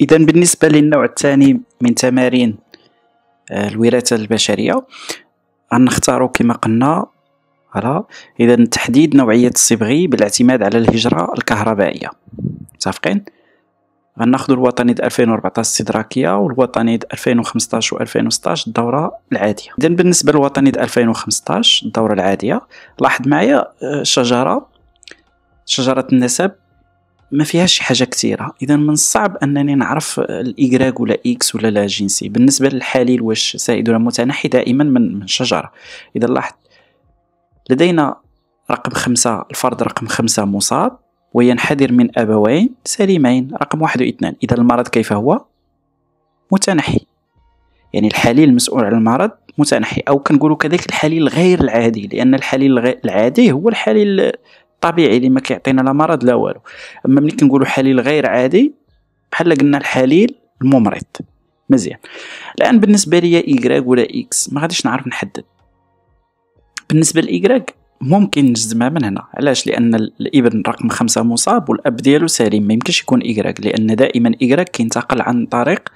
اذا بالنسبه للنوع الثاني من تمارين آه، الوراثه البشريه غنختارو كما قلنا فوالا اذا تحديد نوعيه الصبغي بالاعتماد على الهجره الكهربائيه متفقين غناخذ الوطني 2014 الاستدراكيه والوطني 2015 و2016 الدوره العاديه اذا بالنسبه للوطني 2015 الدوره العاديه لاحظ معايا آه، شجره شجره النسب ما فيهاش حاجه كثيره اذا من الصعب انني نعرف الايكراك ولا اكس ولا لا جنسي بالنسبه للحليل واش سائد ولا متنحي دائما من من شجره اذا لاحظت لدينا رقم خمسة الفرد رقم خمسة مصاب وينحدر من أبوين سليمين رقم واحد واثنان إذا المرض كيف هو متنحي يعني الحليل المسؤول عن المرض متنحي أو كنقولوا كذلك الحليل غير العادي لأن الحليل العادي هو الحليل الطبيعي اللي ما كيعطينا لا مرض لا والو اما ملي كنقولوا حليل غير عادي بحال قلنا الحليل الممرض مزيان الان بالنسبه ليا ايكراك ولا اكس ما غاديش نعرف نحدد بالنسبه لايكراك ممكن نجزمها من هنا علاش لان الابن رقم خمسة مصاب والاب ديالو سليم ما يمكنش يكون ايكراك لان دائما ايكراك كينتقل عن طريق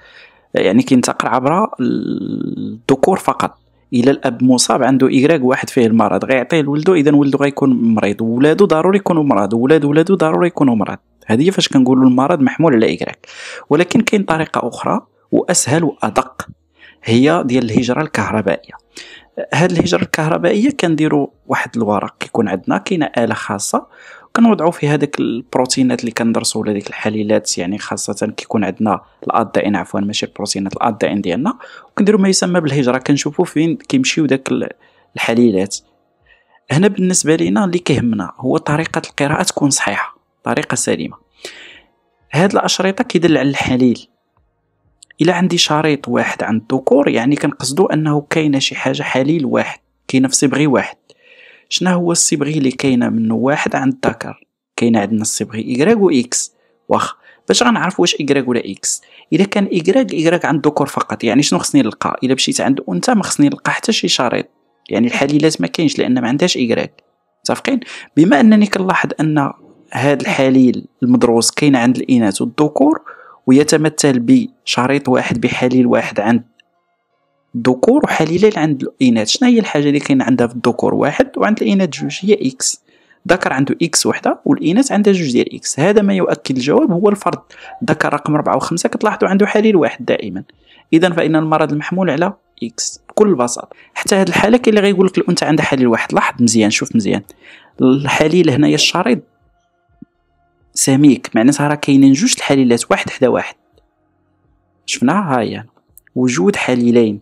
يعني كينتقل عبر الذكور فقط الا الاب مصاب عنده ايغريك واحد فيه المرض غيعطيه لولده اذا ولده غيكون مريض ولادو ضروري يكونوا مرض ولاد ولادو ضروري يكونوا مرض هذه فاش كنقولوا المرض محمول على ايغريك ولكن كاين طريقه اخرى واسهل وادق هي ديال الهجره الكهربائيه هاد الهجره الكهربائيه كنديروا واحد الورق كيكون عندنا كاينه اله خاصه كنوضعوا في هذاك البروتينات اللي كندرسوا ولا ديك الحليلات يعني خاصه كيكون عندنا الادين عفوا ماشي البروتينات الادين ديالنا وكنديروا ما يسمى بالهجره كنشوفوا فين كيمشيو داك الحليلات هنا بالنسبه لينا اللي كيهمنا هو طريقه القراءه تكون صحيحه طريقه سليمه هاد الاشرطه كيدل على الحليل الا عندي شريط واحد عند الذكور يعني كنقصدو انه كاينه شي حاجه حليل واحد كاينه في صبغي واحد شنو هو الصبغي اللي كاينه منو واحد عند الذكر كاين عندنا الصبغي إكراك و إكس واخ باش غنعرف واش إكراك ولا إكس إذا كان إكراك إكراك عند الذكور فقط يعني شنو خصني نلقى إذا مشيت عند أنثى ما خصني نلقى حتى شي شريط يعني الحليلات ما كاينش لأن ما عندهاش إكراك متفقين بما أنني كنلاحظ أن هذا الحليل المدروس كاين عند الإناث والذكور ويتمثل بشريط واحد بحليل واحد عند الذكور اللي عند الاناث شنو هي الحاجه اللي كاين عندها في الذكور واحد وعند الاناث جوج هي اكس ذكر عنده اكس وحده والاناث عندها جوج ديال اكس هذا ما يؤكد الجواب هو الفرد ذكر رقم 4 و5 كتلاحظوا عنده حليل واحد دائما اذا فان المرض المحمول على اكس بكل بساطه حتى هذه الحاله كاين اللي غيقول لك الانثى عندها حليل واحد لاحظ مزيان شوف مزيان الحليل هنايا الشريط سميك معناتها راه كاينين جوج الحليلات واحد حدا واحد شفناها هاي هي وجود حليلين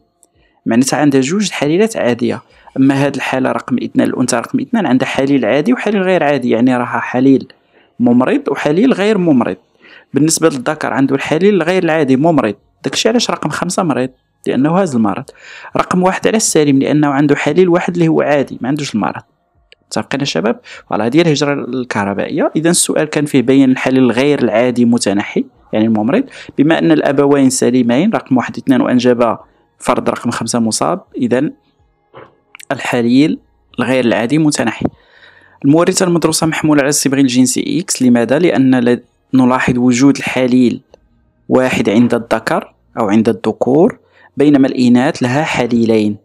معناتها عندها جوج حليلات عاديه اما هذه الحاله رقم اثنان الانثى رقم اثنان عندها حليل عادي وحليل غير عادي يعني راها حليل ممرض وحليل غير ممرض بالنسبه للذكر عنده الحليل غير العادي ممرض داكشي علاش رقم خمسة مريض لانه هذا المرض رقم واحد على السالم لانه عنده حليل واحد اللي هو عادي ما عندوش المرض متفقين شباب فوالا هذه الهجره الكهربائيه اذا السؤال كان فيه بين الحليل غير العادي متنحي يعني الممرض بما ان الابوين سليمين رقم واحد اثنان وانجبا فرد رقم خمسة مصاب إذا الحليل غير العادي متنحي المورثة المدروسة محمولة على الصبغ الجنسي إكس لماذا؟ لأن نلاحظ وجود الحليل واحد عند الذكر أو عند الذكور بينما الإناث لها حليلين